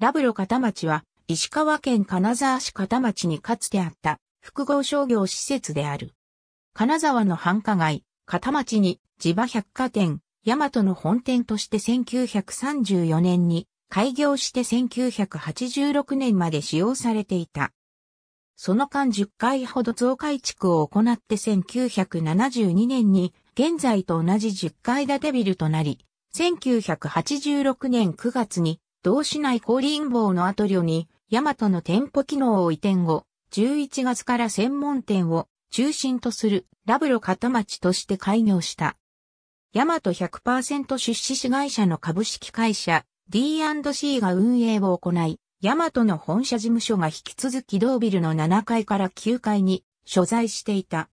ラブロ片町は、石川県金沢市片町にかつてあった複合商業施設である。金沢の繁華街、片町に地場百貨店、大和の本店として1934年に開業して1986年まで使用されていた。その間10回ほど増改築を行って1972年に現在と同じ10階建てビルとなり、1986年9月に同市内高林坊のアトリオに、ヤマトの店舗機能を移転後、11月から専門店を中心とするラブロ片町として開業した。ヤマト100%出資子会社の株式会社 D&C が運営を行い、ヤマトの本社事務所が引き続き同ビルの7階から9階に所在していた。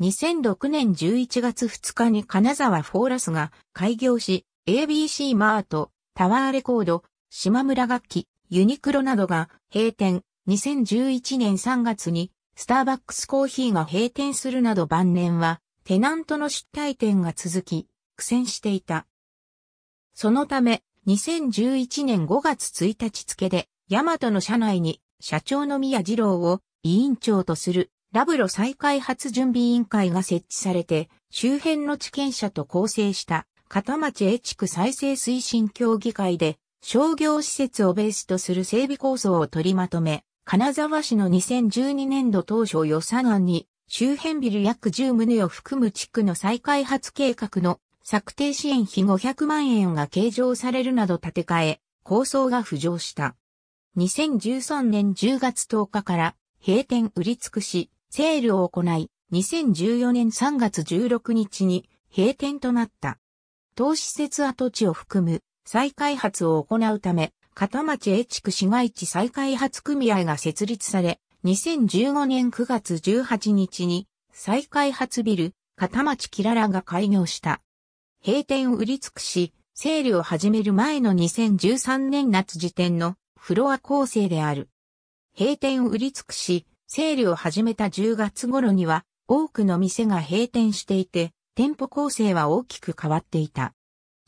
2006年11月2日に金沢フォーラスが開業し、ABC マート、タワーレコード、島村楽器、ユニクロなどが閉店。2011年3月にスターバックスコーヒーが閉店するなど晩年はテナントの出退店が続き苦戦していた。そのため2011年5月1日付でヤマトの社内に社長の宮二郎を委員長とするラブロ再開発準備委員会が設置されて周辺の地権者と構成した片町 A 地区再生推進協議会で商業施設をベースとする整備構想を取りまとめ、金沢市の2012年度当初予算案に、周辺ビル約10棟を含む地区の再開発計画の策定支援費500万円が計上されるなど建て替え、構想が浮上した。2013年10月10日から閉店売り尽くし、セールを行い、2014年3月16日に閉店となった。当施設跡地を含む再開発を行うため、片町江地区市街地再開発組合が設立され、2015年9月18日に再開発ビル、片町キララが開業した。閉店を売り尽くし、セールを始める前の2013年夏時点のフロア構成である。閉店を売り尽くし、セールを始めた10月頃には多くの店が閉店していて、店舗構成は大きく変わっていた。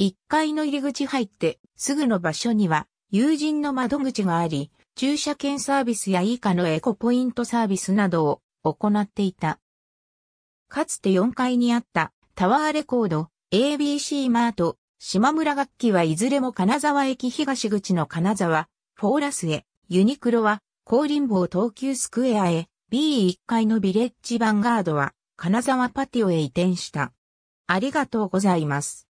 1階の入り口入ってすぐの場所には友人の窓口があり、駐車券サービスや以下のエコポイントサービスなどを行っていた。かつて4階にあったタワーレコード、ABC マート、島村楽器はいずれも金沢駅東口の金沢、フォーラスへ、ユニクロは、高林坊東急スクエアへ、B1 階のビレッジヴァンガードは、金沢パティオへ移転した。ありがとうございます。